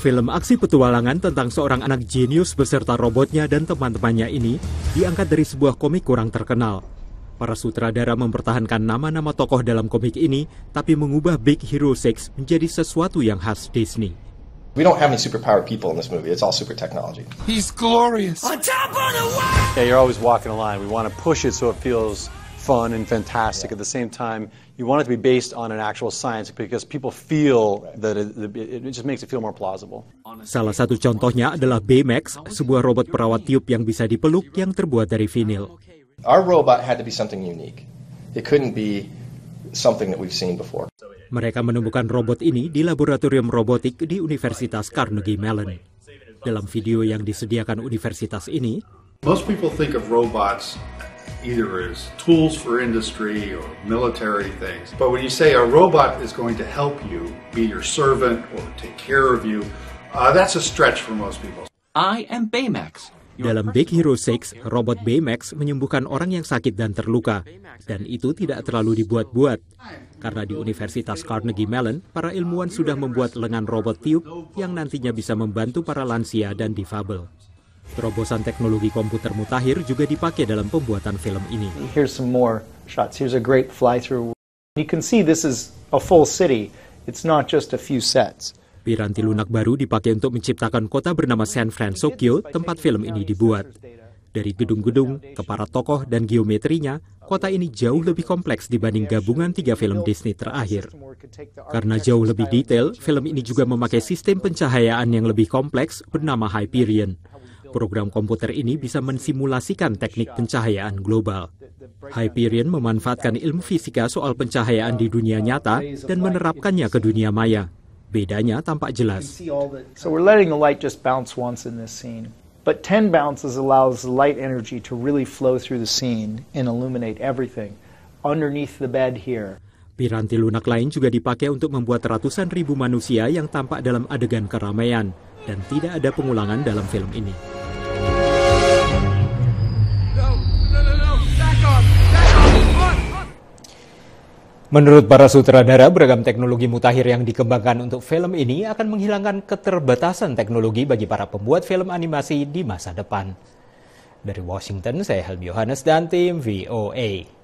Film aksi petualangan tentang seorang anak jenius beserta robotnya dan teman-temannya ini diangkat dari sebuah komik kurang terkenal. Para sutradara mempertahankan nama-nama tokoh dalam komik ini, tapi mengubah Big Hero 6 menjadi sesuatu yang khas Disney. We don't have any superpowered people in this movie. It's all super technology. He's glorious. On top of the world! Yeah, you're always walking a line. We want to push it so it feels fun and fantastic. Yeah. At the same time, you want it to be based on an actual science because people feel that it, it just makes it feel more plausible. Salah satu contohnya adalah Baymax, sebuah robot perawat tiup yang bisa dipeluk yang terbuat dari vinil. Our robot had to be something unique. It couldn't be something that we've seen before. Mereka menemukan robot ini di laboratorium robotik di Universitas Carnegie Mellon. Dalam video yang disediakan universitas ini, Most people think of robots either as tools for industry or military things. But when you say a robot is going to help you be your servant or take care of you, uh, that's a stretch for most people. I am Baymax. Dalam Big Hero 6, robot Baymax menyembuhkan orang yang sakit dan terluka, dan itu tidak terlalu dibuat-buat. Karena di Universitas Carnegie Mellon, para ilmuwan sudah membuat lengan robot tiup yang nantinya bisa membantu para lansia dan difabel. Terobosan teknologi komputer mutakhir juga dipakai dalam pembuatan film ini. Here's some more shots. Here's a great fly-through. You can see this is a full city. It's not just a few sets. Piranti lunak baru dipakai untuk menciptakan kota bernama San Francisco, tempat film ini dibuat. Dari gedung-gedung, ke para tokoh, dan geometrinya, kota ini jauh lebih kompleks dibanding gabungan tiga film Disney terakhir. Karena jauh lebih detail, film ini juga memakai sistem pencahayaan yang lebih kompleks bernama Hyperion. Program komputer ini bisa mensimulasikan teknik pencahayaan global. Hyperion memanfaatkan ilmu fisika soal pencahayaan di dunia nyata dan menerapkannya ke dunia maya. Bedanya tampak jelas. Piranti lunak lain juga dipakai untuk membuat ratusan ribu manusia yang tampak dalam adegan keramaian dan tidak ada pengulangan dalam film ini. Menurut para sutradara, beragam teknologi mutakhir yang dikembangkan untuk film ini akan menghilangkan keterbatasan teknologi bagi para pembuat film animasi di masa depan. Dari Washington, saya Helmi Yohanes dan tim VOA.